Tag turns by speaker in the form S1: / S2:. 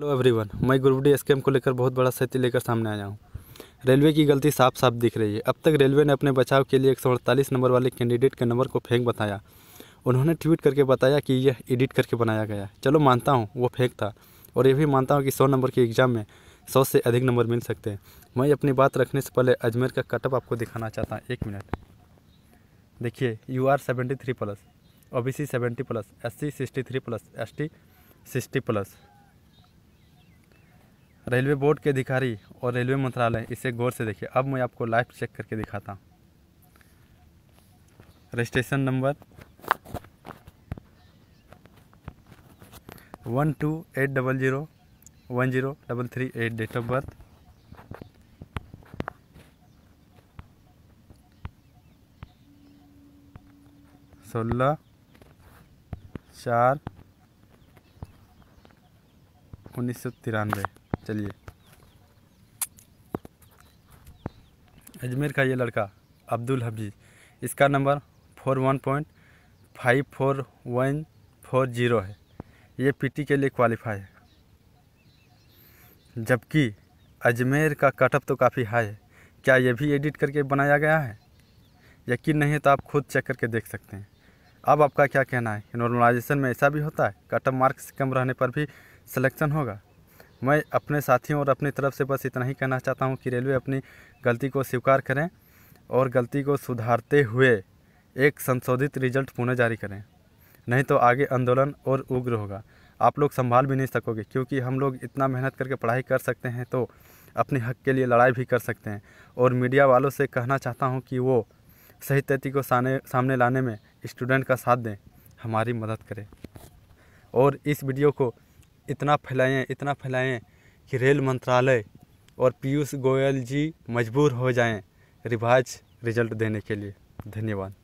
S1: hello everyone मैं group D scam को लेकर बहुत बड़ा सत्य लेकर सामने आया हूँ रेलवे की गलती साफ साफ दिख रही है अब तक रेलवे ने अपने बचाव के लिए एक नंबर वाले कैंडिडेट के नंबर को फेंक बताया उन्होंने ट्वीट करके बताया कि यह एडिट करके बनाया गया चलो मानता हूँ वो फेंक था और ये भी मानता हूँ कि सौ नंबर के एग्ज़ाम में सौ से अधिक नंबर मिल सकते हैं मैं अपनी बात रखने से पहले अजमेर का कटअप आपको दिखाना चाहता हूँ एक मिनट देखिए U R seventy three plus O B C seventy plus S C sixty three plus S T sixty plus railway board के अधिकारी और रेलवे मंत्रालय इसे गौर से देखिए अब मैं आपको लाइव चेक करके दिखाता हूँ registration number one two eight double zero one zero double three eight date of birth सोलह चार उन्नीस सौ तिरानवे चलिए अजमेर का ये लड़का अब्दुल हबीज इसका number four one point five four one four zero है ये पीटी के लिए क्वालिफाई है जबकि अजमेर का कटअप तो काफ़ी हाई है क्या ये भी एडिट करके बनाया गया है यकीन नहीं है तो आप खुद चेक करके देख सकते हैं अब आपका क्या कहना है नॉर्मलाइजेशन में ऐसा भी होता है कटअप मार्क्स कम रहने पर भी सिलेक्शन होगा मैं अपने साथियों और अपनी तरफ से बस इतना ही कहना चाहता हूँ कि रेलवे अपनी गलती को स्वीकार करें और गलती को सुधारते हुए एक संशोधित रिजल्ट पुनः जारी करें नहीं तो आगे आंदोलन और उग्र होगा आप लोग संभाल भी नहीं सकोगे क्योंकि हम लोग इतना मेहनत करके पढ़ाई कर सकते हैं तो अपने हक के लिए लड़ाई भी कर सकते हैं और मीडिया वालों से कहना चाहता हूँ कि वो सही तथ्य को सामने लाने में स्टूडेंट का साथ दें हमारी मदद करें और इस वीडियो को इतना फैलाएं इतना फैलाएं कि रेल मंत्रालय और पीयूष गोयल जी मजबूर हो जाएं रिवाज रिजल्ट देने के लिए धन्यवाद